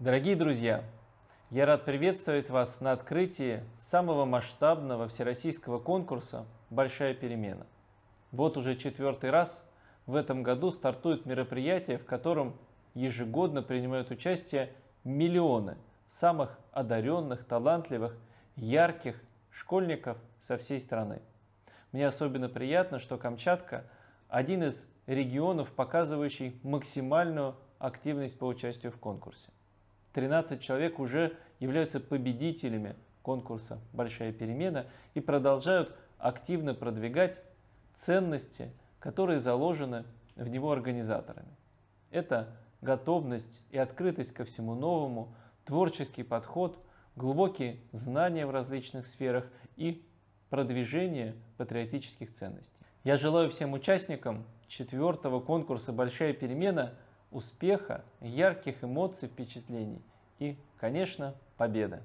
Дорогие друзья, я рад приветствовать вас на открытии самого масштабного всероссийского конкурса «Большая перемена». Вот уже четвертый раз в этом году стартует мероприятие, в котором ежегодно принимают участие миллионы самых одаренных, талантливых, ярких школьников со всей страны. Мне особенно приятно, что Камчатка – один из регионов, показывающий максимальную активность по участию в конкурсе. 13 человек уже являются победителями конкурса «Большая перемена» и продолжают активно продвигать ценности, которые заложены в него организаторами. Это готовность и открытость ко всему новому, творческий подход, глубокие знания в различных сферах и продвижение патриотических ценностей. Я желаю всем участникам четвертого конкурса «Большая перемена» успеха, ярких эмоций, впечатлений и, конечно, победы.